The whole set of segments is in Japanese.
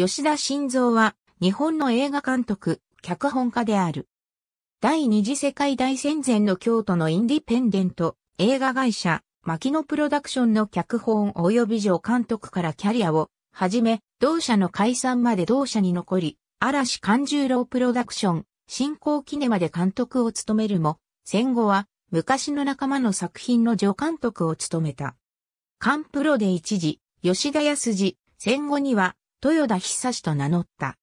吉田晋三は日本の映画監督、脚本家である。第二次世界大戦前の京都のインディペンデント映画会社、牧野プロダクションの脚本及び上監督からキャリアをはじめ、同社の解散まで同社に残り、嵐勘十郎プロダクション、新興キネマで監督を務めるも、戦後は昔の仲間の作品の助監督を務めた。カプロで一時、吉田康次、戦後には豊田久志と名乗った。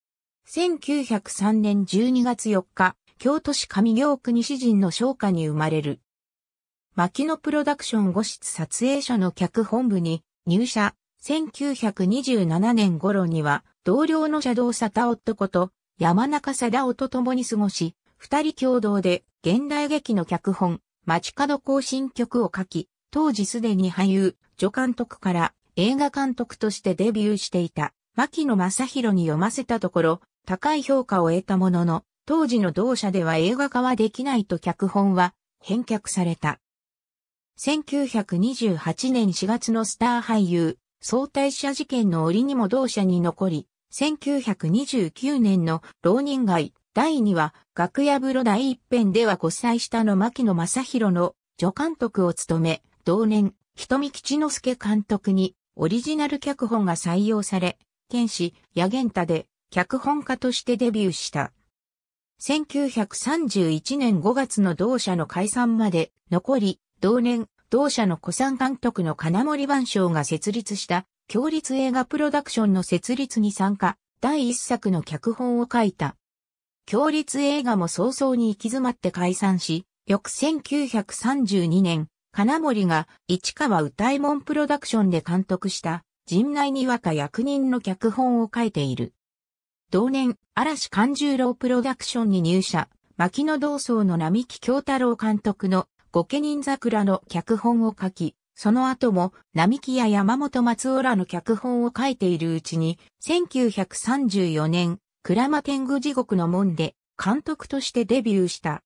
1903年12月4日、京都市上京区西陣の商家に生まれる。牧野プロダクション五室撮影所の脚本部に入社。1927年頃には同僚の車道沙汰夫こと山中貞夫と共に過ごし、二人共同で現代劇の脚本、街角行進曲を書き、当時すでに俳優、助監督から映画監督としてデビューしていた。牧野正宏に読ませたところ、高い評価を得たものの、当時の同社では映画化はできないと脚本は返却された。1928年4月のスター俳優、相対者事件の折にも同社に残り、1929年の浪人街第2話、楽屋風呂第一編では5歳下の牧野正宏の助監督を務め、同年、瞳吉之助監督にオリジナル脚本が採用され、剣士、ヤゲンタで、脚本家としてデビューした。1931年5月の同社の解散まで、残り、同年、同社の古参監督の金森万象が設立した、強立映画プロダクションの設立に参加、第一作の脚本を書いた。強立映画も早々に行き詰まって解散し、翌1932年、金森が市川歌いもんプロダクションで監督した陣内に若役人の脚本を書いている。同年、嵐勘十郎プロダクションに入社、牧野同窓の並木京太郎監督の御家人桜の脚本を書き、その後も並木や山本松尾らの脚本を書いているうちに、1934年、倉間天狗地獄の門で監督としてデビューした。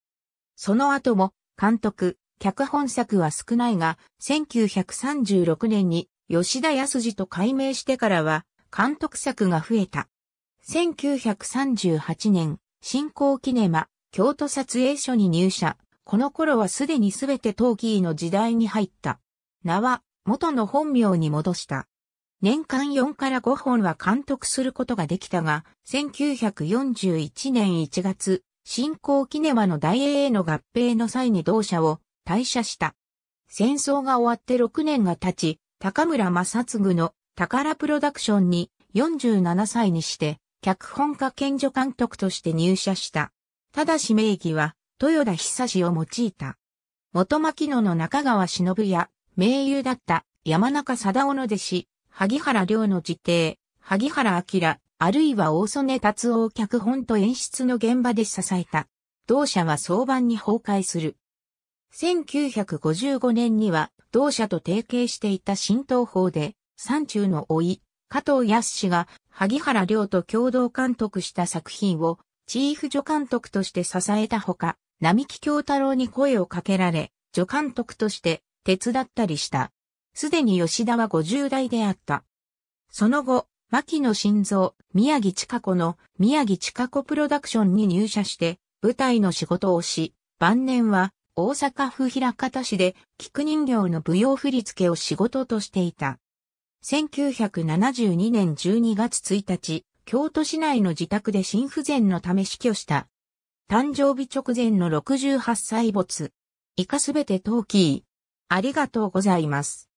その後も監督、脚本作は少ないが、1936年に吉田康二と改名してからは、監督作が増えた。1938年、新興キネマ、京都撮影所に入社。この頃はすでにすべてトーキーの時代に入った。名は、元の本名に戻した。年間4から5本は監督することができたが、1941年1月、新興キネマの大英への合併の際に同社を退社した。戦争が終わって6年が経ち、高村正嗣の宝プロダクションに47歳にして、脚本家兼助監督として入社した。ただし名義は、豊田久を用いた。元牧野の中川忍や、名優だった山中貞夫の弟子、萩原良の辞邸、萩原明、あるいは大曽根達夫を脚本と演出の現場で支えた。同社は早晩に崩壊する。1955年には同社と提携していた新東宝で、山中の老い、加藤康氏が、萩原亮と共同監督した作品を、チーフ助監督として支えたほか、並木京太郎に声をかけられ、助監督として手伝ったりした。すでに吉田は50代であった。その後、牧野晋三、宮城千佳子の宮城千佳子プロダクションに入社して、舞台の仕事をし、晩年は大阪府平方市で菊人形の舞踊振付を仕事としていた。1972年12月1日、京都市内の自宅で心不全のため死去した。誕生日直前の68歳没。以下すべてキー。ありがとうございます。